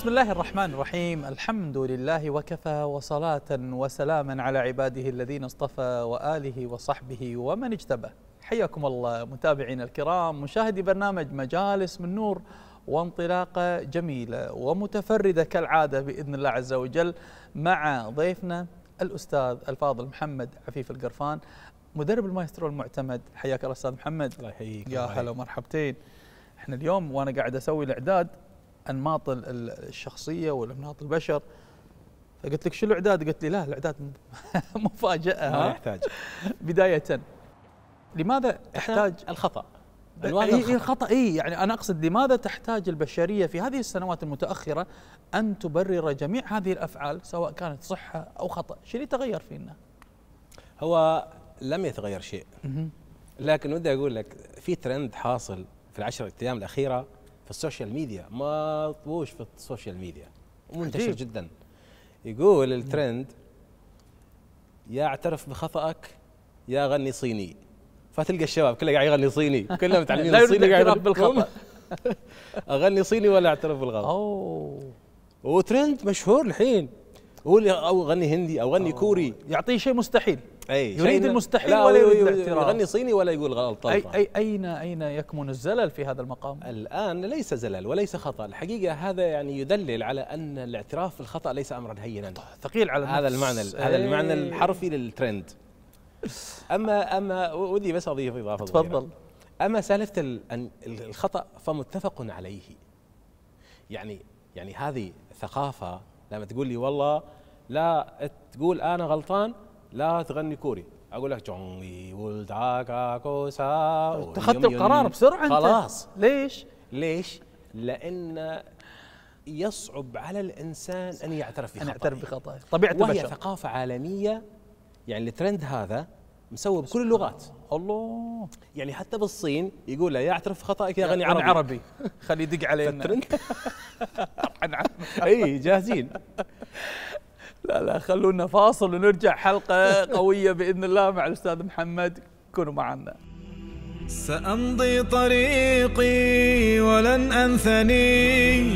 بسم الله الرحمن الرحيم الحمد لله وكفى وصلاة وسلاما على عباده الذين اصطفى وآله وصحبه ومن اجتبى حياكم الله متابعينا الكرام مشاهدي برنامج مجالس من نور وانطلاقة جميلة ومتفردة كالعادة بإذن الله عز وجل مع ضيفنا الأستاذ الفاضل محمد عفيف القرفان مدرب المايسترو المعتمد حياك الله أستاذ محمد الله يحييك يا هلا ومرحبتين احنا اليوم وانا قاعد اسوي الاعداد انماط الشخصيه والانماط البشر فقلت لك شو الاعداد؟ قلت لي لا الاعداد مفاجاه ما يحتاج بدايه لماذا تحتاج الخطا الوان الخطا, الخطأ اي يعني انا اقصد لماذا تحتاج البشريه في هذه السنوات المتاخره ان تبرر جميع هذه الافعال سواء كانت صحه او خطا؟ شو اللي تغير فينا؟ هو لم يتغير شيء لكن ودي اقول لك في ترند حاصل في العشر ايام الاخيره في السوشيال ميديا مطبوش في السوشيال ميديا ومنتشر جدا يقول الترند يا اعترف بخطأك يا غني صيني فتلقى الشباب كله قاعد يغني صيني كلهم متعلمين الصيني قاعد يغني بالخطأ اغني صيني ولا اعترف بالغلط اوه وترند مشهور الحين هو او غني هندي او غني كوري يعطيه شيء مستحيل أي يريد المستحيل ولا يريد الاعتراف يغني صيني ولا يقول غلط أي, أي أين أين يكمن الزلل في هذا المقام؟ الآن ليس زلل وليس خطأ الحقيقة هذا يعني يدلل على أن الاعتراف الخطأ ليس أمرا هينا ثقيل على النفس هذا المعنى هذا المعنى الحرفي للترند أما أما ودي بس أضيف إضافة تفضل أما سالفة الخطأ فمتفق عليه يعني يعني هذه ثقافة لما تقول لي والله لا تقول أنا غلطان لا تغني كوري اقول لك جونغي ولد كوسا اتخذت القرار بسرعه انت خلاص ليش؟ ليش؟ لان يصعب على الانسان ان يعترف بخطأ. ان يعترف بخطأه طبيعه وهي البشر. ثقافه عالميه يعني الترند هذا مسوي بكل اللغات الله يعني حتى بالصين يقول له يا اعترف خطائك يا غني عربي عربي خليه يدق علينا الترند اي جاهزين لا لا خلونا فاصل ونرجع حلقة قوية بإذن الله مع الأستاذ محمد كونوا معنا سأمضي طريقي ولن أنثني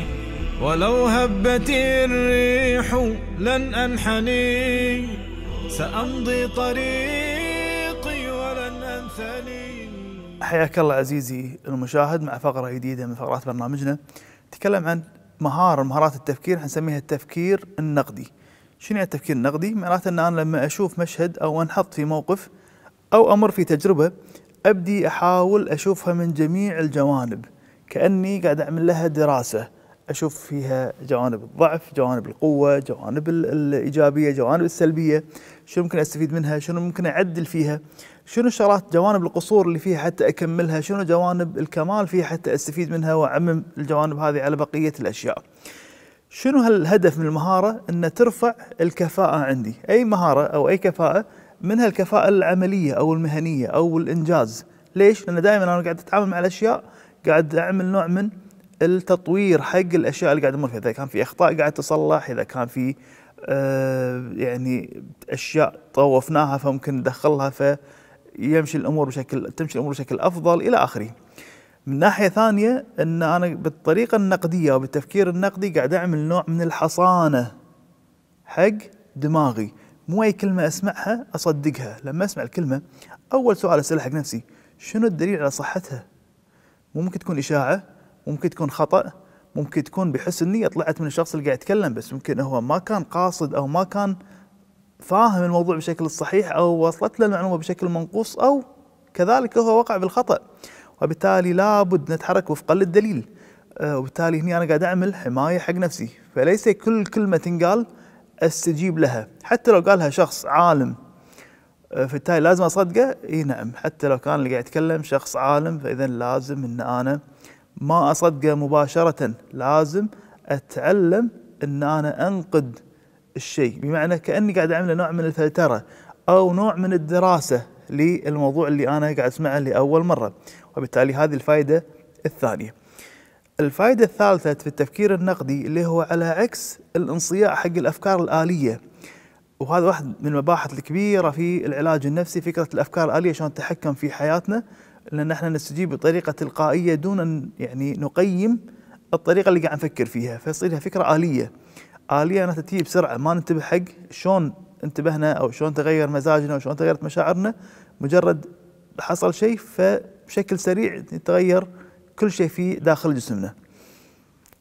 ولو هبت الريح لن أنحني سأمضي طريقي ولن أنثني حياك الله عزيزي المشاهد مع فقرة جديدة من فقرات برنامجنا نتكلم عن مهارة مهارات التفكير حنسميها التفكير النقدي شنو يعني التفكير النقدي؟ معناته ان انا لما اشوف مشهد او انحط في موقف او امر في تجربه ابدي احاول اشوفها من جميع الجوانب كاني قاعد اعمل لها دراسه اشوف فيها جوانب الضعف، جوانب القوه، جوانب الايجابيه، جوانب السلبيه، شنو ممكن استفيد منها، شنو ممكن اعدل فيها، شنو الشغلات جوانب القصور اللي فيها حتى اكملها، شنو جوانب الكمال فيها حتى استفيد منها واعمم الجوانب هذه على بقيه الاشياء. شنو هالهدف من المهاره ان ترفع الكفاءه عندي اي مهاره او اي كفاءه منها الكفاءه العمليه او المهنيه او الانجاز ليش لان دائما انا قاعد اتعامل مع الاشياء قاعد اعمل نوع من التطوير حق الاشياء اللي قاعد امر فيها اذا كان في اخطاء قاعد تصلح اذا كان في آه يعني اشياء طوفناها فممكن ندخلها فيمشي الامور بشكل تمشي الامور بشكل افضل الى اخره من ناحيه ثانيه ان انا بالطريقه النقديه او بالتفكير النقدي قاعد اعمل نوع من الحصانه حق دماغي مو اي كلمه اسمعها اصدقها لما اسمع الكلمه اول سؤال اساله حق نفسي شنو الدليل على صحتها ممكن تكون اشاعه ممكن تكون خطا ممكن تكون بحسن نيه طلعت من الشخص اللي قاعد يتكلم بس ممكن هو ما كان قاصد او ما كان فاهم الموضوع بشكل صحيح او وصلت له المعلومه بشكل منقوص او كذلك هو وقع بالخطا وبالتالي لابد نتحرك وفقا للدليل آه، وبالتالي هني انا قاعد اعمل حمايه حق نفسي فليس كل كلمه تنقال استجيب لها حتى لو قالها شخص عالم آه، فبالتالي لازم اصدقه اي نعم حتى لو كان اللي قاعد يتكلم شخص عالم فاذا لازم ان انا ما اصدقه مباشره لازم اتعلم ان انا انقد الشيء بمعنى كاني قاعد اعمل نوع من الفلتره او نوع من الدراسه للموضوع اللي انا قاعد اسمعه لاول مره وبالتالي هذه الفائدة الثانية الفائدة الثالثة في التفكير النقدي اللي هو على عكس الانصياع حق الأفكار الآلية وهذا واحد من المباحث الكبيرة في العلاج النفسي فكرة الأفكار الآلية شلون تتحكم في حياتنا لأن احنا نستجيب بطريقة تلقائية دون أن يعني نقيم الطريقة اللي قاعد نفكر فيها فيصير لها فكرة آلية آلية أنها تتيجي بسرعة ما ننتبه حق شلون انتبهنا أو شلون تغير مزاجنا أو شلون تغيرت مشاعرنا مجرد حصل شيء ف بشكل سريع يتغير كل شيء في داخل جسمنا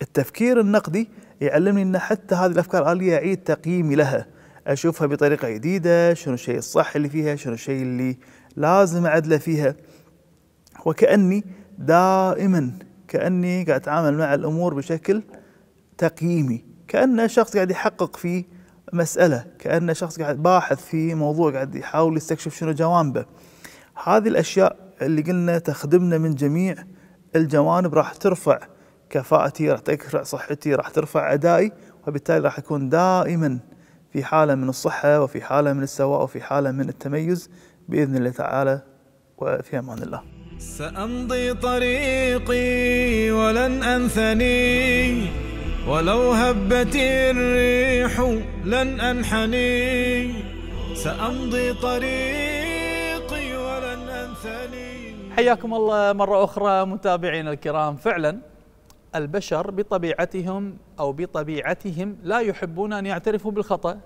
التفكير النقدي يعلمني ان حتى هذه الافكار اللي اعيد تقييمي لها اشوفها بطريقه جديده شنو الشيء الصح اللي فيها شنو الشيء اللي لازم اعدله فيها وكاني دائما كاني قاعد اتعامل مع الامور بشكل تقييمي كانه شخص قاعد يحقق في مساله كانه شخص قاعد باحث في موضوع قاعد يحاول يستكشف شنو جوانبه هذه الاشياء اللي قلنا تخدمنا من جميع الجوانب راح ترفع كفاءتي راح ترفع صحتي راح ترفع أدائي وبالتالي راح أكون دائما في حالة من الصحة وفي حالة من السواء وفي حالة من التميز بإذن الله تعالى وفي أمان الله سأمضي طريقي ولن أنثني ولو هبت الريح لن أنحني سأمضي طريقي حياكم الله مرة أخرى متابعينا الكرام فعلا البشر بطبيعتهم أو بطبيعتهم لا يحبون أن يعترفوا بالخطأ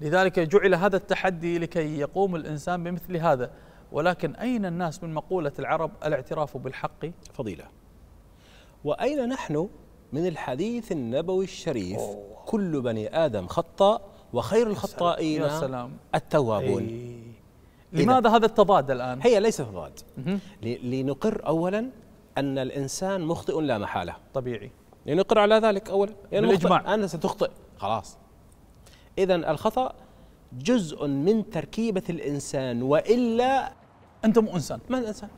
لذلك جعل هذا التحدي لكي يقوم الإنسان بمثل هذا ولكن أين الناس من مقولة العرب الاعتراف بالحق فضيلة وأين نحن من الحديث النبوي الشريف أوه. كل بني آدم خطأ وخير الخطائين التوابون إيه. إيه نعم. لماذا هذا التضاد الآن؟ هي ليس تضاد لنقر أولا أن الإنسان مخطئ لا محالة طبيعي لنقر على ذلك أولا يعني بالإجماع أنا ستخطئ خلاص إذا الخطأ جزء من تركيبة الإنسان وإلا أنت مو إنسان من إنسان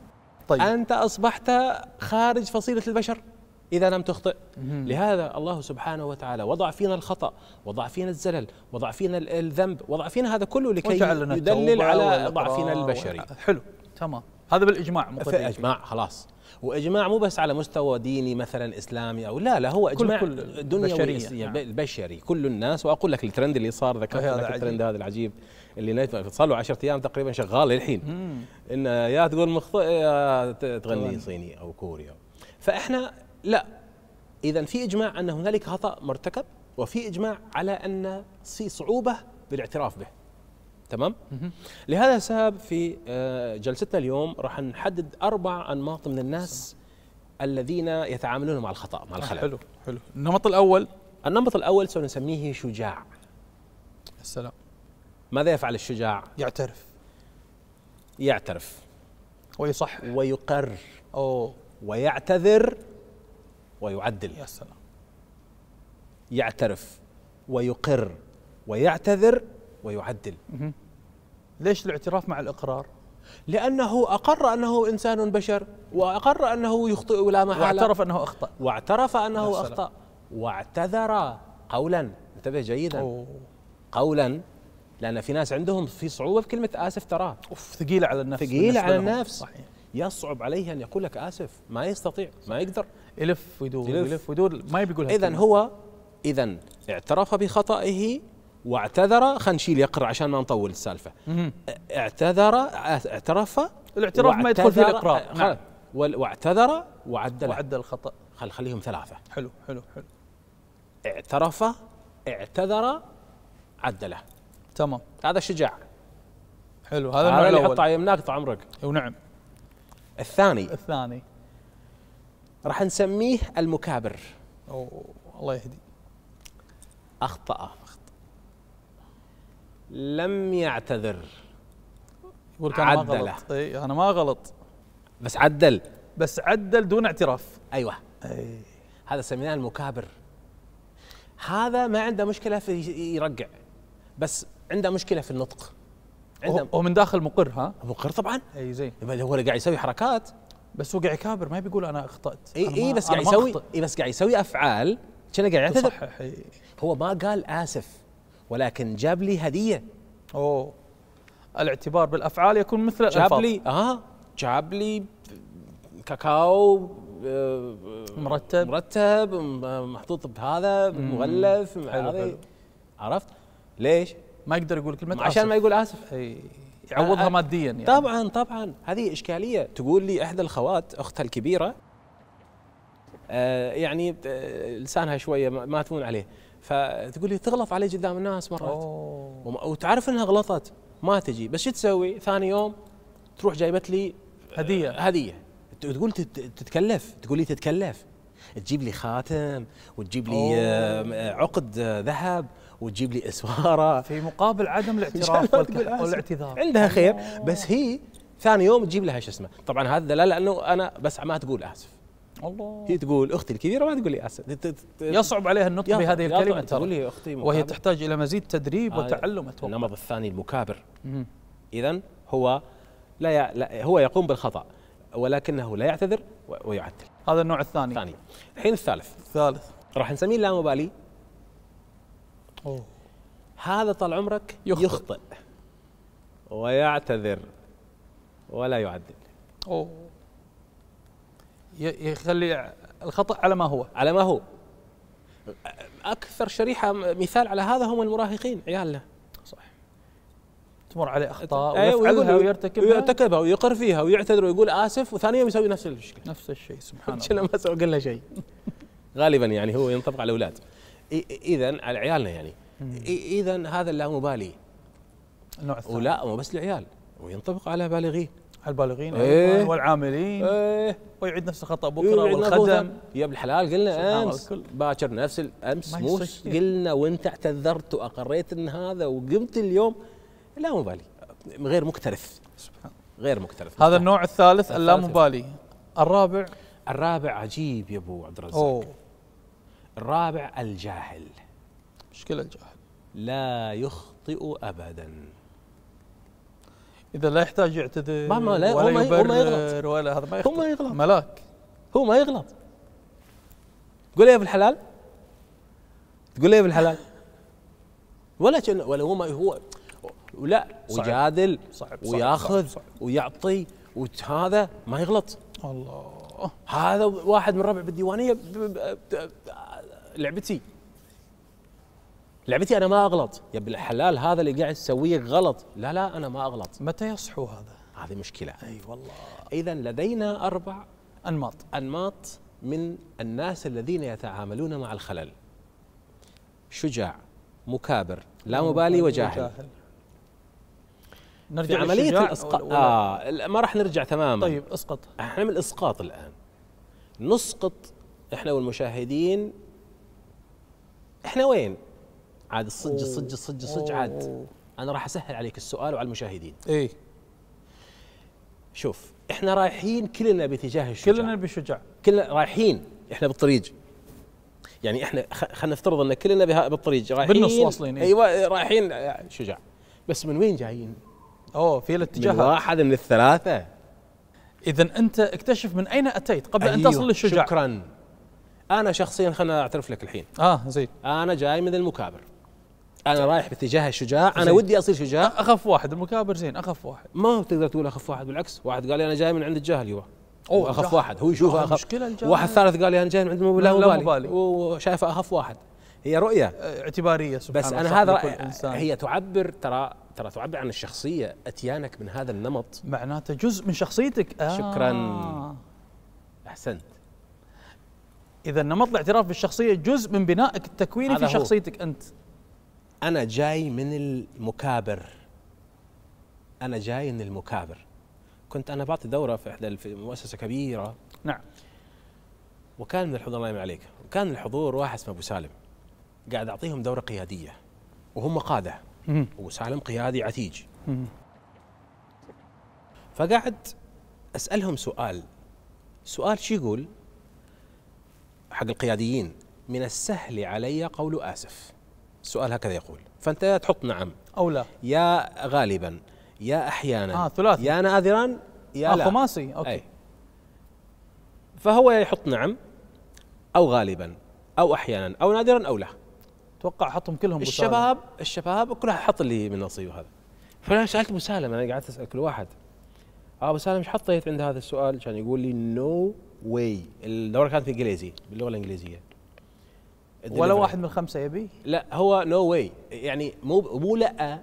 طيب أنت أصبحت خارج فصيلة البشر إذا لم تخطئ لهذا الله سبحانه وتعالى وضع فينا الخطأ وضع فينا الزلل وضع فينا الذنب وضع فينا هذا كله لكي يدلل على ضعفنا البشري حلو تمام هذا بالإجماع مقدم إجماع خلاص واجماع مو بس على مستوى ديني مثلا اسلامي او لا لا هو اجماع كل كل دنيوي نعم. بشري كل الناس واقول لك الترند اللي صار ذكرت لك الترند هذا العجيب اللي صار له 10 ايام تقريبا شغال للحين ان يا تقول مخطئ يا تغني صيني او كوريا فاحنا لا اذا في اجماع ان هنالك خطا مرتكب وفي اجماع على ان في صعوبه بالاعتراف به تمام لهذا السبب في آه، جلستنا اليوم راح نحدد اربع انماط من الناس الذين يتعاملون مع الخطا مع الخلل حلو حلو النمط الاول النمط الاول سنسميه شجاع السلام ماذا يفعل الشجاع يعترف يعترف ويصح ويقر أوه. ويعتذر ويعدل يا سلام يعترف ويقر ويعتذر ويعدل ليش الاعتراف مع الإقرار؟ لأنه أقر أنه إنسان بشر وأقر أنه يخطئ ولا محالة واعترف أنه أخطأ واعترف أنه أخطأ واعتذر قولا انتبه جيدا أوه. قولا لأن في ناس عندهم في صعوبة بكلمة آسف ترى أوف ثقيلة على النفس ثقيلة على النفس صحيح. يصعب عليه أن يقول لك آسف ما يستطيع ما يقدر يلف ويدور يلف ويدور ما يبي يقولها اذا هو اذا اعترف بخطئه واعتذر خلينا نشيل يقر عشان ما نطول السالفه اعتذر اعترف الاعتراف ما يدخل فيه الاقرار نعم. واعتذر وعدل وعدل الخطا خل خليهم ثلاثه حلو حلو حلو اعترف اعتذر عدله تمام هذا شجاع حلو هذا, هذا اللي يحط على يمناك طال عمرك ونعم أيوة، الثاني الثاني راح نسميه المكابر أو الله يهدي أخطأ لم يعتذر يقول كان عدل. ما غلط اي انا ما غلط بس عدل بس عدل دون اعتراف ايوه أي. هذا سميناه المكابر هذا ما عنده مشكله في يرقع بس عنده مشكله في النطق عنده هو من داخل مقر ها مقر طبعا اي زين هو اللي قاعد يسوي حركات بس هو قاعد يكابر ما بيقول انا اخطات اي اي بس قاعد يسوي اي بس قاعد يسوي افعال كنا قاعد يعتذر هو ما قال اسف ولكن جاب لي هديه اوه الاعتبار بالافعال يكون مثل الالفاظ جاب لي اه جاب لي كاكاو آه، مرتب مرتب محطوط بهذا مغلف عرفت ليش؟ ما يقدر يقول كلمه عشان ما يقول اسف اي يعوضها ماديا يعني طبعا طبعا هذه اشكاليه تقول لي احدى الخوات اختها الكبيره آه يعني آه، لسانها شويه ما تمون عليه فتقول لي تغلط علي قدام الناس مرات وتعرف انها غلطت ما تجي بس شو تسوي ثاني يوم تروح جايبت لي آه، هديه هديه تقول تتكلف تقول لي تتكلف تجيب لي خاتم وتجيب لي آه، عقد ذهب وتجيب لي اسواره في مقابل عدم الاعتراف والاعتذار عندها خير بس هي ثاني يوم تجيب لها شو اسمه طبعا هذا لا لانه انا بس ما تقول اسف الله هي تقول اختي الكبيره ما تقول لي اسف يصعب عليها النطق بهذه الكلمه طيب، ترى تقول اختي مكابر. وهي تحتاج الى مزيد تدريب آه وتعلم اتوقع النمط الثاني المكابر اذا هو لا, ي... لا هو يقوم بالخطا ولكنه لا يعتذر ويعدل هذا النوع الثاني الثاني الحين الثالث الثالث راح نسميه اللامبالي أوه. هذا طال عمرك يخطئ, يخطئ ويعتذر ولا يعدل أوه. يخلي الخطأ على ما هو على ما هو أكثر شريحة مثال على هذا هم المراهقين عيالنا صح تمر عليه اخطاء أيوة، ويفعلها ويرتكبها ويرتكبها ويقر فيها ويعتذر ويقول اسف وثاني يوم يسوي نفس المشكله نفس الشيء سبحان الله ما سوى قلنا شيء غالبا يعني هو ينطبق على الاولاد اذا على عيالنا يعني اذا هذا اللامبالي النوع الثاني ولا مو بس العيال وينطبق على بالغين على البالغين إيه يعني، والعاملين إيه ويعيد نفس الخطا بكره إيه والخدم يا ابن الحلال قلنا امس باكر نفس الامس مو قلنا وانت اعتذرت واقريت ان هذا وقمت اليوم لا مبالي غير مكترث سبحان غير مكترث هذا النوع الثالث اللامبالي الرابع الرابع عجيب يا ابو عبد الرزاق الرابع الجاهل مشكلة الجاهل لا يخطئ أبدا إذا لا يحتاج يعتذر ما ما لا ولا هو ما يغلط ولا هذا ما يخطئ هو ما يغلط ملاك هو ما يغلط تقول ايه بالحلال تقول ايه بالحلال ولا ولا هو ما هو ولا ويجادل وياخذ صعب ويعطي وهذا ما يغلط الله هذا واحد من ربع بالديوانيه لعبتي لعبتي انا ما اغلط يا ابن الحلال هذا اللي قاعد تسويه غلط لا لا انا ما اغلط متى يصحو هذا هذه مشكله اي أيوة والله اذا لدينا اربع انماط انماط من الناس الذين يتعاملون مع الخلل شجاع مكابر لا مبالي وجاهل, وجاهل. نرجع عملية الاسقاط آه ما راح نرجع تماما طيب اسقط احنا من الاسقاط الان نسقط احنا والمشاهدين احنا وين؟ عاد الصج الصج الصج الصج عاد انا راح اسهل عليك السؤال وعلى المشاهدين اي شوف احنا رايحين كلنا باتجاه الشجاع كلنا بشجاع كلنا رايحين احنا بالطريق يعني احنا خلينا نفترض ان كلنا بالطريق رايحين بالنص واصلين إيه؟ ايوه رايحين شجاع بس من وين جايين؟ اوه في الاتجاه من واحد من الثلاثه اذا انت اكتشف من اين اتيت قبل أيوه ان تصل للشجاع شكرا انا شخصيا خلنا اعترف لك الحين اه زين انا جاي من المكابر انا رايح باتجاه الشجاع انا ودي اصير شجاع اخف واحد المكابر زين اخف واحد ما تقدر تقول اخف واحد بالعكس واحد قال لي انا جاي من عند الجاهل يوه اوه اخف واحد هو يشوفه اخف مشكلة الجاهل. واحد ثالث قال لي انا جاي من عند لا مبالي, وشايفه اخف واحد هي رؤيه اعتباريه سبحان بس انا هذا هي تعبر ترى ترى تعبر عن الشخصيه اتيانك من هذا النمط معناته جزء من شخصيتك آه. شكرا احسنت اذا نمط الاعتراف بالشخصيه جزء من بنائك التكويني في شخصيتك انت انا جاي من المكابر انا جاي من المكابر كنت انا بعطي دوره في احدى في مؤسسه كبيره نعم وكان من الحضور الله عليك وكان الحضور واحد اسمه ابو سالم قاعد اعطيهم دوره قياديه وهم قاده ابو سالم قيادي عتيج فقعد اسالهم سؤال سؤال شو يقول حق القياديين من السهل علي قول آسف السؤال هكذا يقول فأنت يا تحط نعم أو لا يا غالبا يا أحيانا آه ثلاثي يا نادرا يا آه لا خماسي أوكي أي. فهو يحط نعم أو غالبا أو أحيانا أو نادرا أو لا اتوقع حطهم كلهم الشباب الشباب كلها حط اللي من نصيبه هذا فانا سالت مسالم انا قعدت اسال كل واحد اه بس انا مش حطيت عند هذا السؤال كان يقول لي نو واي الدوره كانت بالانجليزي باللغه الانجليزيه ولا واحد من خمسه يبي؟ لا هو نو no واي يعني مو مو لا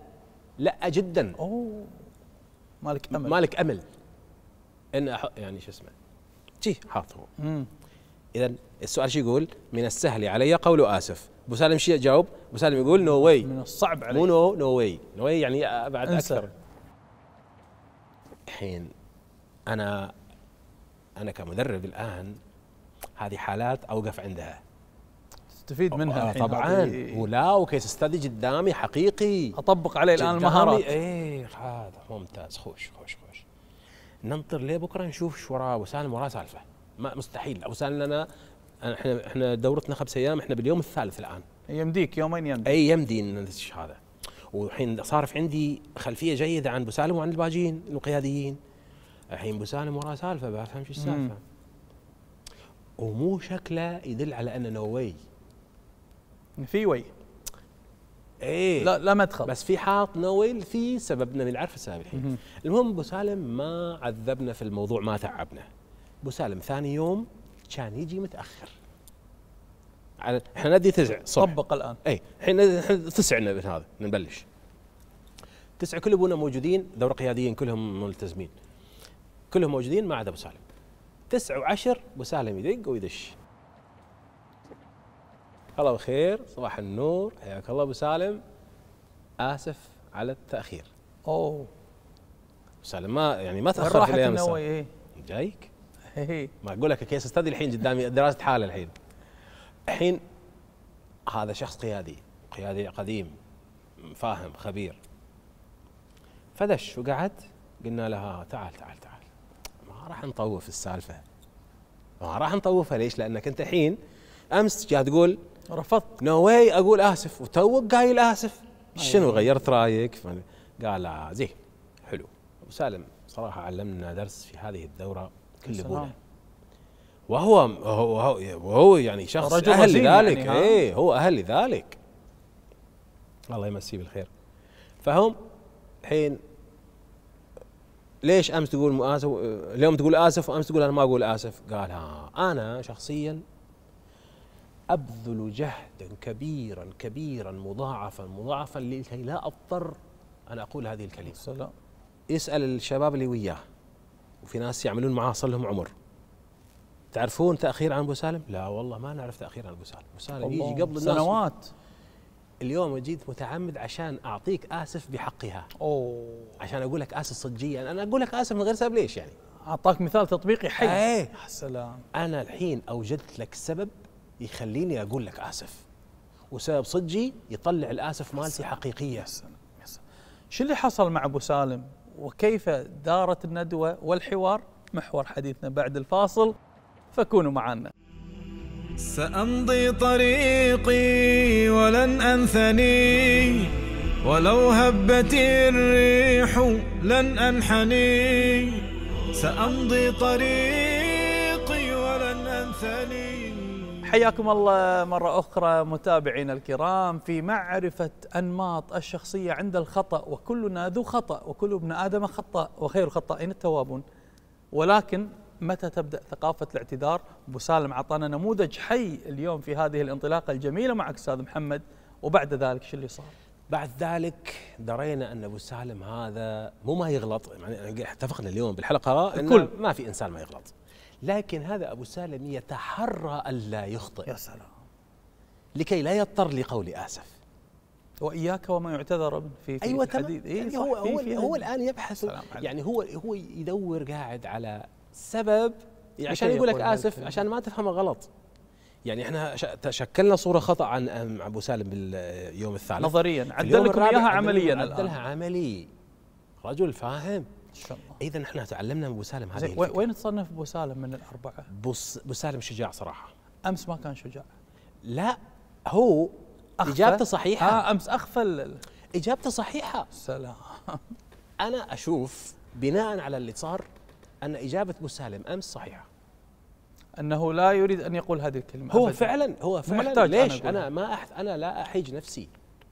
لا جدا اوه مالك امل مالك امل ان احط يعني شو اسمه جي حاط هو اذا السؤال شو يقول؟ من السهل علي قول اسف ابو سالم شو يجاوب؟ ابو سالم يقول نو no واي من الصعب علي مو نو نو واي نو واي يعني بعد اكثر الحين انا انا كمدرب الان هذه حالات اوقف عندها تستفيد منها آه، طبعا ولا وكيس استدي قدامي حقيقي اطبق عليه الان المهارات اي هذا ممتاز خوش خوش خوش ننطر ليه بكره نشوف شو وراه وسالم وراه سالفه ما مستحيل او سالم لنا احنا احنا دورتنا خمس ايام احنا باليوم الثالث الان يمديك يومين يمديك اي يمدي هذا والحين في عندي خلفيه جيده عن بوسالم وعن الباجين القياديين الحين بوسالم وراه سالفه بفهم شو السالفه ومو شكله يدل على انه نووي في وي ايه لا لا مدخل بس في حاط نويل في سببنا نعرف السبب الحين المهم ابو سالم ما عذبنا في الموضوع ما تعبنا ابو سالم ثاني يوم كان يجي متاخر على احنا نادي تسع صبح طبق الان اي الحين تسع من هذا نبلش تسعه كل ابونا موجودين دوره قياديين كلهم ملتزمين كلهم موجودين ما عدا ابو سالم تسعة وعشر ابو سالم يدق ويدش الله بخير صباح النور حياك الله ابو سالم اسف على التاخير اوه ابو سالم ما يعني ما تاخر في الايام جايك إيه. ما اقول لك كيس استاذي الحين قدامي دراسه حاله الحين الحين هذا شخص قيادي قيادي قديم فاهم خبير فدش وقعد قلنا لها تعال تعال تعال ما راح نطوف السالفه ما راح نطوفها ليش؟ لانك انت الحين امس جاي تقول رفضت نو no واي اقول اسف وتوك قايل اسف أيوة. شنو غيرت رايك؟ قال آه، زين حلو ابو سالم صراحه علمنا درس في هذه الدوره كل بوله وهو وهو, وهو يعني شخص رجل اهل يعني، لذلك يعني ايه هو اهل لذلك الله يمسيه بالخير فهم الحين ليش امس تقول مؤاسف اليوم تقول اسف وامس تقول انا ما اقول اسف قال ها انا شخصيا ابذل جهدا كبيرا كبيرا مضاعفا مضاعفا لكي لا اضطر ان اقول هذه الكلمه سلام. يسال الشباب اللي وياه وفي ناس يعملون معاه صار لهم عمر تعرفون تاخير عن ابو سالم؟ لا والله ما نعرف تاخير عن ابو سالم، ابو سالم يجي قبل الناس سنوات اليوم جيت متعمد عشان اعطيك اسف بحقها اوه عشان اقول لك اسف صجيا يعني انا اقول لك اسف من غير سبب ليش يعني اعطاك مثال تطبيقي حي ايه سلام انا الحين اوجدت لك سبب يخليني اقول لك اسف وسبب صجي يطلع الاسف مالتي حقيقيه يا سلام. شو اللي حصل مع ابو سالم وكيف دارت الندوه والحوار محور حديثنا بعد الفاصل فكونوا معنا سأمضي طريقي ولن أنثني ولو هبت الريح لن أنحني سأمضي طريقي ولن أنثني حياكم الله مرة أخرى متابعينا الكرام في معرفة أنماط الشخصية عند الخطأ وكلنا ذو خطأ وكل ابن آدم خطأ وخير الخطائين التوابون ولكن متى تبدا ثقافه الاعتذار ابو سالم اعطانا نموذج حي اليوم في هذه الانطلاقه الجميله معك استاذ محمد وبعد ذلك شو اللي صار بعد ذلك درينا ان ابو سالم هذا مو ما يغلط يعني اتفقنا اليوم بالحلقه الكل ما في انسان ما يغلط لكن هذا ابو سالم يتحرى الا يخطئ يا سلام لكي لا يضطر لقول اسف واياك وما يعتذر في في أيوة الحديث إيه يعني هو, هو, هو الان يبحث يعني هو هو يدور قاعد على سبب عشان يقول لك اسف عشان ما تفهمه غلط يعني احنا شكلنا صوره خطا عن ابو سالم باليوم الثالث نظريا عدل لكم اياها عمليا عدلها عملي رجل فاهم اذا احنا تعلمنا من ابو سالم هذه الفكرة. وين تصنف ابو سالم من الاربعه؟ ابو سالم شجاع صراحه امس ما كان شجاع لا هو أخفى اجابته صحيحه اه امس اخفى اجابته صحيحه سلام انا اشوف بناء على اللي صار أن إجابة مسالم أمس صحيحة أنه لا يريد أن يقول هذه الكلمة هو أبداً. فعلا هو فعلا محتاج ليش أنا, أنا ما أحت... أنا لا أحيج نفسي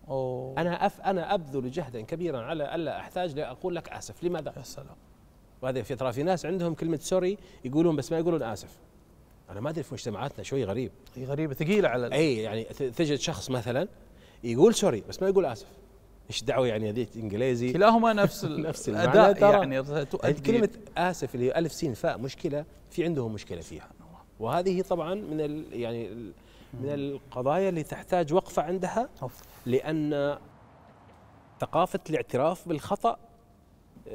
أوه. أنا أف... أنا أبذل جهدا كبيرا على ألا أحتاج لأقول لك آسف لماذا؟ يا سلام وهذا في ترى في ناس عندهم كلمة سوري يقولون بس ما يقولون آسف أنا ما أدري في مجتمعاتنا شوي غريب غريبة ثقيلة على أي يعني تجد شخص مثلا يقول سوري بس ما يقول آسف ايش دعوه يعني هذيك انجليزي كلاهما نفس نفس الاداء يعني تؤدي كلمه اسف اللي هي الف سين فاء مشكله في عندهم مشكله فيها وهذه طبعا من ال يعني ال من القضايا اللي تحتاج وقفه عندها لان ثقافه الاعتراف بالخطا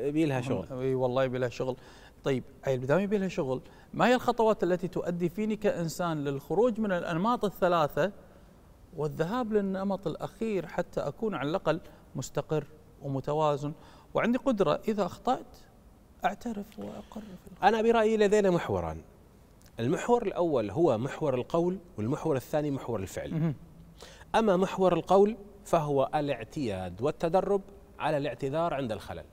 بيلها شغل اي والله بيلها شغل طيب دام بيلها شغل ما هي الخطوات التي تؤدي فيني كانسان للخروج من الانماط الثلاثه والذهاب للنمط الاخير حتى اكون على الاقل مستقر ومتوازن وعندي قدرة إذا أخطأت أعترف وأقر أنا برأيي لدينا محوران المحور الأول هو محور القول والمحور الثاني محور الفعل أما محور القول فهو الاعتياد والتدرب على الاعتذار عند الخلل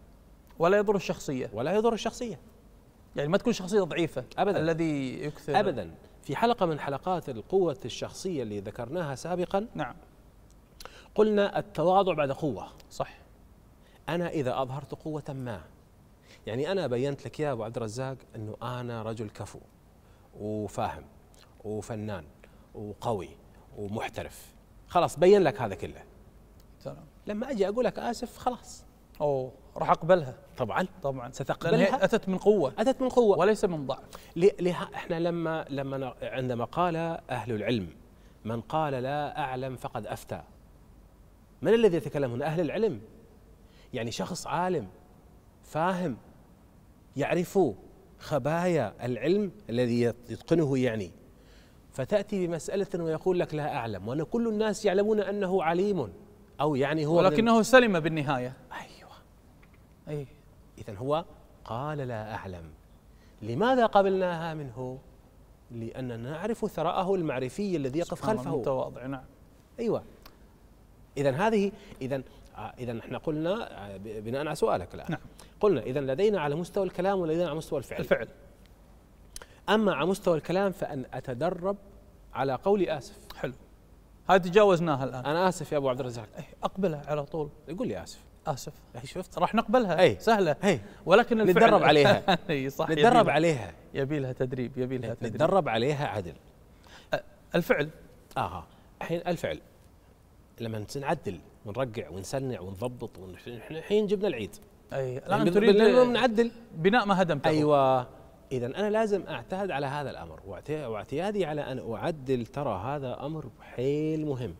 ولا يضر الشخصية ولا يضر الشخصية يعني ما تكون شخصية ضعيفة أبدا الذي يكثر أبدا في حلقة من حلقات القوة الشخصية اللي ذكرناها سابقا نعم قلنا التواضع بعد قوة صح أنا إذا أظهرت قوة ما يعني أنا بينت لك يا أبو عبد الرزاق أنه أنا رجل كفو وفاهم وفنان وقوي ومحترف خلاص بين لك هذا كله تمام لما أجي أقول لك آسف خلاص أوه راح أقبلها طبعا طبعا ستقبلها أتت من قوة أتت من قوة وليس من ضعف لها إحنا لما لما عندما قال أهل العلم من قال لا أعلم فقد أفتى من الذي يتكلم هنا أهل العلم يعني شخص عالم فاهم يعرف خبايا العلم الذي يتقنه يعني فتأتي بمسألة ويقول لك لا أعلم وأن كل الناس يعلمون أنه عليم أو يعني هو ولكنه سلم بالنهاية أيوة أي إذا هو قال لا أعلم لماذا قبلناها منه؟ لأننا نعرف ثراءه المعرفي الذي يقف خلفه متواضع نعم أيوة اذا هذه اذا آه، اذا احنا قلنا آه، بناء على سؤالك الان نعم. قلنا اذا لدينا على مستوى الكلام ولدينا على مستوى الفعل الفعل اما على مستوى الكلام فان اتدرب على قولي اسف حلو هاي تجاوزناها الان انا اسف يا ابو عبد الرزاق إيه، اقبلها على طول يقول لي اسف اسف شفت راح نقبلها أي. سهله أي. ولكن نتدرب عليها اي صح نتدرب عليها يبي لها تدريب يبي لها تدريب نتدرب عليها عدل الفعل اها الحين الفعل لما نعدل ونرقع ونسنع ونضبط احنا الحين جبنا العيد اي يعني الان تريد نعدل بناء ما هدمته ايوه اذا انا لازم اعتاد على هذا الامر واعتيادي على ان اعدل ترى هذا امر حيل مهم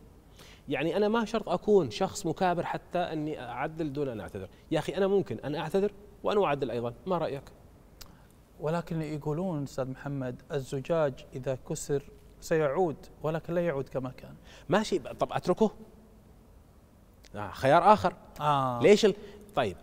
يعني انا ما شرط اكون شخص مكابر حتى اني اعدل دون ان اعتذر يا اخي انا ممكن ان اعتذر وان اعدل ايضا ما رايك ولكن يقولون استاذ محمد الزجاج اذا كسر سيعود ولكن لا يعود كما كان ماشي طب اتركه آه خيار اخر آه. ليش ال... طيب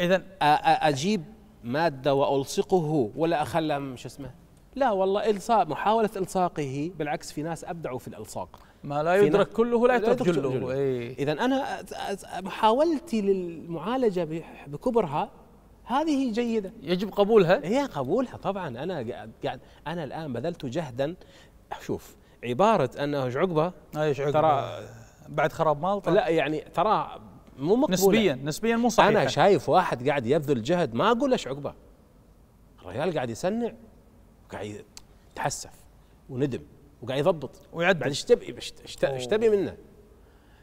اذا اجيب ماده والصقه ولا اخلى شو اسمه لا والله الصاق محاوله الصاقه بالعكس في ناس ابدعوا في الالصاق ما لا يدرك كله لا يترك كله إيه؟ اذا انا محاولتي للمعالجه بكبرها هذه جيدة يجب قبولها هي إيه، قبولها طبعا أنا قاعد أنا الآن بذلت جهدا شوف عبارة أنه ايش عقبه ايش عقبه ترى بعد خراب مالطا لا يعني ترى مو مقبولة نسبيا نسبيا مو صحيح أنا شايف واحد قاعد يبذل جهد ما أقول ايش عقبه الرجال قاعد يسنع وقاعد يتحسف وندم وقاعد يضبط ويعد بعد ايش تبي ايش تبي منه؟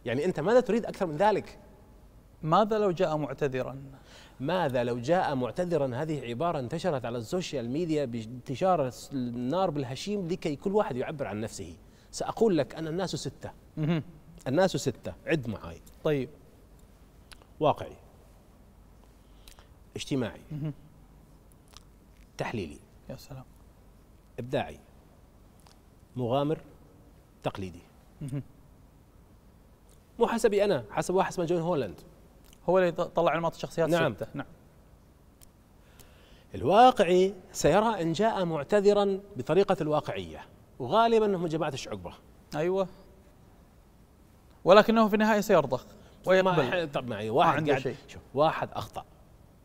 يعني انت ماذا تريد اكثر من ذلك؟ ماذا لو جاء معتذرا؟ ماذا لو جاء معتذرا هذه عبارة انتشرت على السوشيال ميديا بانتشار النار بالهشيم لكي كل واحد يعبر عن نفسه سأقول لك أن الناس ستة الناس ستة عد معي طيب واقعي اجتماعي تحليلي يا سلام ابداعي مغامر تقليدي مو حسبي انا حسب واحد اسمه جون هولاند هو اللي طلع انماط الشخصيات نعم. ستة نعم الواقعي سيرى ان جاء معتذرا بطريقه الواقعيه وغالبا انهم جماعه الشعقبه ايوه ولكنه في النهايه سيرضخ ويقبل طب معي آه، واحد قاعد شيء. شوف واحد اخطا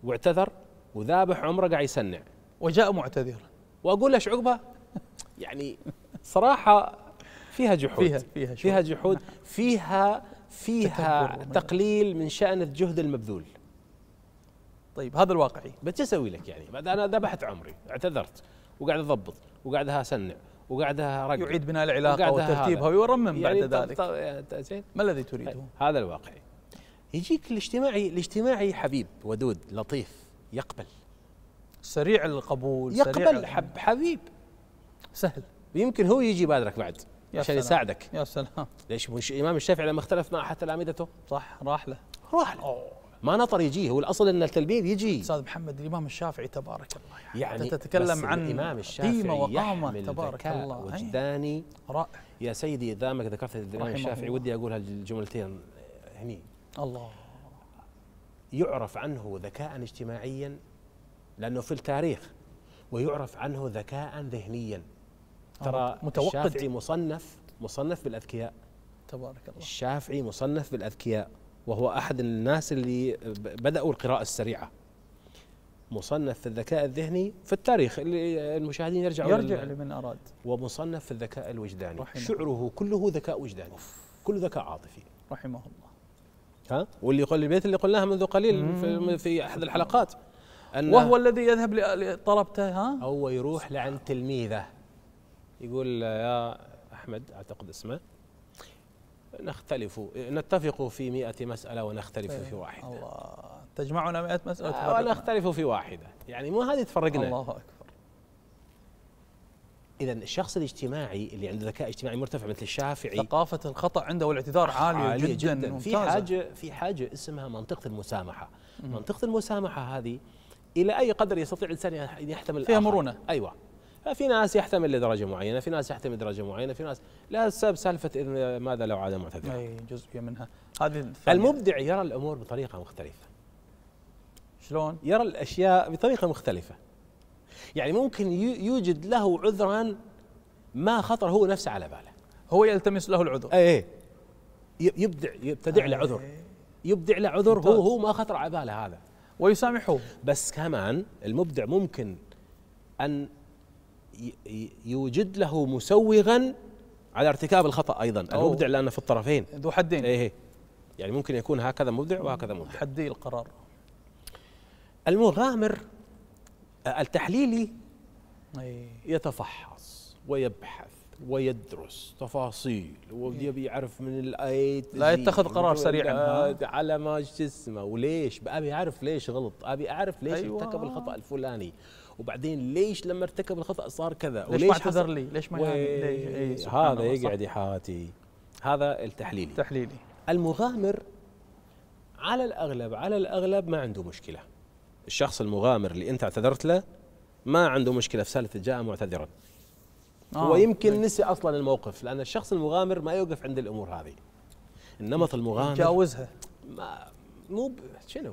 واعتذر وذابح عمره قاعد يسنع وجاء معتذرا واقول له شعقبه يعني صراحه فيها جحود فيها فيها, فيها جحود نعم. فيها فيها تقليل من شأن الجهد المبذول طيب هذا الواقعي بس اسوي لك يعني بعد انا ذبحت عمري اعتذرت وقاعد اضبط وقاعد اسنع وقاعد ارقع يعيد بناء العلاقه وترتيبها ويرمم يعني بعد ذلك زين ما الذي تريده؟ طيب، هذا الواقعي يجيك الاجتماعي الاجتماعي حبيب ودود لطيف يقبل سريع القبول يقبل سريع حب حبيب سهل يمكن هو يجي بادرك بعد عشان يساعدك يا سلام ليش مش الامام الشافعي لما اختلف مع احد تلامذته صح راح له راح له أوه. ما نطر يجيه هو الاصل ان التلميذ يجي استاذ محمد الامام الشافعي تبارك الله يعني, يعني انت تتكلم عن الامام الشافعي قيمه وقامه تبارك الله وجداني رائع يا سيدي دامك ذكرت الامام الشافعي الله. ودي اقول هالجملتين هني الله يعرف عنه ذكاء اجتماعيا لانه في التاريخ ويعرف عنه ذكاء ذهنيا ترى متوقد مصنف مصنف بالاذكياء تبارك الله الشافعي مصنف بالاذكياء وهو احد الناس اللي بداوا القراءه السريعه مصنف في الذكاء الذهني في التاريخ اللي المشاهدين يرجعوا يرجع لمن اراد ومصنف في الذكاء الوجداني رحمه شعره كله ذكاء وجداني كل كله ذكاء عاطفي رحمه الله ها واللي يقول البيت اللي قلناها منذ قليل في, في احد الحلقات أن وهو الذي يذهب لطلبته ها هو يروح لعند تلميذه يقول يا أحمد أعتقد اسمه نختلف نتفق في مئة مسألة ونختلف طيب. في واحدة الله تجمعنا مئة مسألة آه، ونختلف في واحدة يعني مو هذه تفرقنا الله أكبر إذا الشخص الاجتماعي اللي عنده ذكاء اجتماعي مرتفع مثل الشافعي ثقافة الخطأ عنده والاعتذار عالية, عالية جدا, جداً في حاجة في حاجة اسمها منطقة المسامحة منطقة المسامحة هذه إلى أي قدر يستطيع الإنسان أن يحتمل فيها مرونة أيوه ففي ناس يحتمل لدرجه معينه في ناس يحتمل لدرجه معينه في ناس لا السبب سالفه ماذا لو عاد معتذرا اي جزئيه منها هذه المبدع يرى الامور بطريقه مختلفه شلون يرى الاشياء بطريقه مختلفه يعني ممكن يوجد له عذرا ما خطر هو نفسه على باله هو يلتمس له العذر اي إيه. يبدع يبتدع له إيه. عذر يبدع له عذر هو هو ما خطر على باله هذا ويسامحه بس كمان المبدع ممكن ان يوجد له مسوغا على ارتكاب الخطا ايضا المبدع لانه في الطرفين ذو حدين ايه يعني ممكن يكون هكذا مبدع وهكذا مبدع حدي القرار المغامر التحليلي إيه. يتفحص ويبحث ويدرس تفاصيل ويبي إيه. يعرف من الايت لا يتخذ قرار سريع على ما اسمه وليش ابي اعرف ليش غلط ابي اعرف ليش أيوة. ارتكب الخطا الفلاني وبعدين ليش لما ارتكب الخطا صار كذا ليش ما اعتذر لي ليش ما و... يعني؟ ليش إيه، هذا يقعد يحاتي هذا التحليلي التحليلي المغامر على الاغلب على الاغلب ما عنده مشكله الشخص المغامر اللي انت اعتذرت له ما عنده مشكله في سالفه جاء معتذرا آه هو يمكن ليش. إيه. نسي اصلا الموقف لان الشخص المغامر ما يوقف عند الامور هذه النمط المغامر يتجاوزها ما مو شنو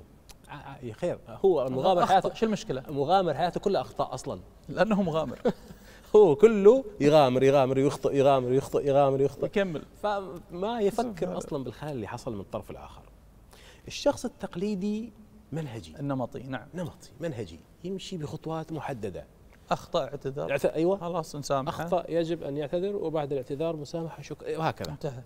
يا خير هو مغامر حياته شو المشكله؟ مغامر حياته كلها اخطاء اصلا لانه مغامر هو كله يغامر يغامر يخطئ يغامر يخطئ يغامر يخطئ يكمل فما يفكر اصلا بالخلل اللي حصل من الطرف الاخر الشخص التقليدي منهجي النمطي نعم نمطي منهجي يمشي بخطوات محدده اخطا اعتذار ايوه خلاص نسامحه اخطا يجب ان يعتذر وبعد الاعتذار مسامحه شكر وهكذا انتهى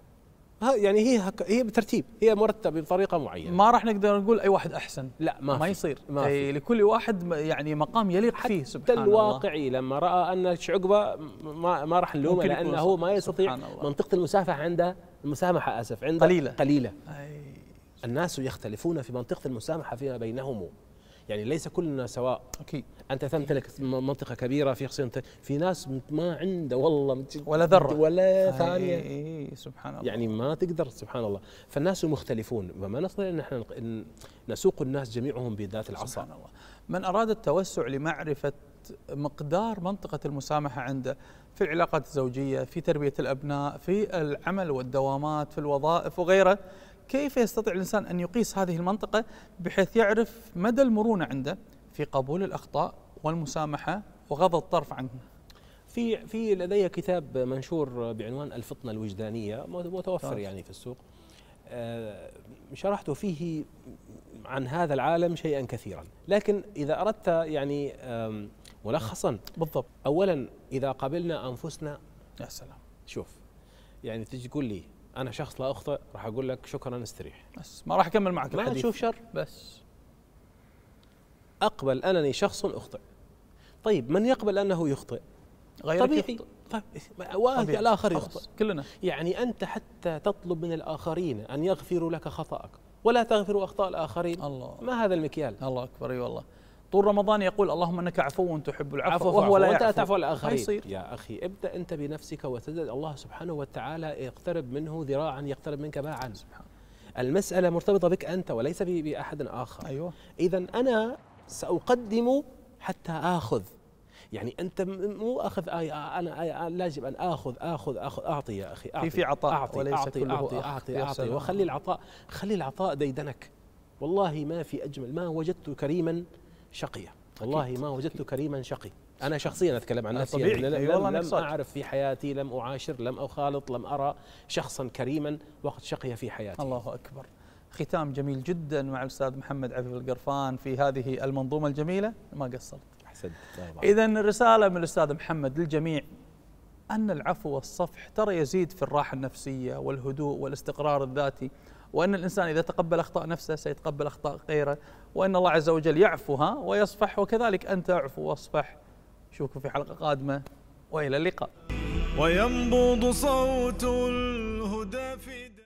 يعني هي هك... هي بترتيب هي مرتبه بطريقه معينه ما راح نقدر نقول اي واحد احسن لا ما, ما في. يصير ما أي لكل واحد يعني مقام يليق فيه سبحان الله الواقعي لما راى ان شعقبه ما, ما راح نلومه لانه هو ما يستطيع منطقه المسافه عنده المسامحه اسف عنده قليله قليله أي. الناس يختلفون في منطقه المسامحه فيما بينهم يعني ليس كلنا سواء اكيد انت تمتلك منطقه كبيره في خصيصتك في ناس ما عنده والله ولا ذره ولا ثانيه اي إيه سبحان الله يعني ما تقدر سبحان الله فالناس مختلفون وما نستطيع ان احنا نسوق الناس جميعهم بذات العصا سبحان الله من اراد التوسع لمعرفه مقدار منطقة المسامحة عنده في العلاقات الزوجية في تربية الأبناء في العمل والدوامات في الوظائف وغيره كيف يستطيع الإنسان أن يقيس هذه المنطقة بحيث يعرف مدى المرونة عنده في قبول الأخطاء والمسامحة وغض الطرف عنها في في لدي كتاب منشور بعنوان الفطنة الوجدانية متوفر طيب. يعني في السوق آه، شرحت فيه عن هذا العالم شيئا كثيرا لكن إذا أردت يعني ملخصا نعم، بالضبط أولا إذا قابلنا أنفسنا يا سلام شوف يعني تجي تقول لي انا شخص لا اخطئ راح اقول لك شكرا استريح بس ما راح اكمل معك ما الحديث ما شر بس اقبل انني شخص اخطئ طيب من يقبل انه يخطئ غيرك طبيعي طيب، طبيعي الاخر يخطئ كلنا يعني انت حتى تطلب من الاخرين ان يغفروا لك خطاك ولا تغفروا اخطاء الاخرين الله ما هذا المكيال الله اكبر اي والله طول رمضان يقول اللهم انك عفو تحب العفو, عفو وهو لا يعفو تعفو الاخرين يصير. يا اخي ابدا انت بنفسك وتزدد الله سبحانه وتعالى يقترب منه ذراعا يقترب منك باعا سبحان المساله مرتبطه بك انت وليس باحد اخر ايوه اذا انا ساقدم حتى اخذ يعني انت مو اخذ آي انا آي لازم ان اخذ اخذ اخذ اعطي يا اخي اعطي في عطاء اعطي وليس اعطي كله اعطي اعطي, أعطي وخلي العطاء خلي العطاء ديدنك والله ما في اجمل ما وجدت كريما شقيه والله ما وجدت كريما شقي انا شخصيا اتكلم عن نفسي يعني طبيعي. لم, أيوة لم, لم اعرف في حياتي لم اعاشر لم اخالط لم ارى شخصا كريما وقد شقي في حياتي الله اكبر ختام جميل جدا مع الاستاذ محمد عفيف القرفان في هذه المنظومه الجميله ما قصرت احسنت اذا الرساله من الاستاذ محمد للجميع ان العفو والصفح ترى يزيد في الراحه النفسيه والهدوء والاستقرار الذاتي وان الانسان اذا تقبل اخطاء نفسه سيتقبل اخطاء غيره وان الله عز وجل يعفوها ويصفح وكذلك انت اعفو واصفح نشوفكم في حلقه قادمه والى اللقاء وينبض صوت الهدى في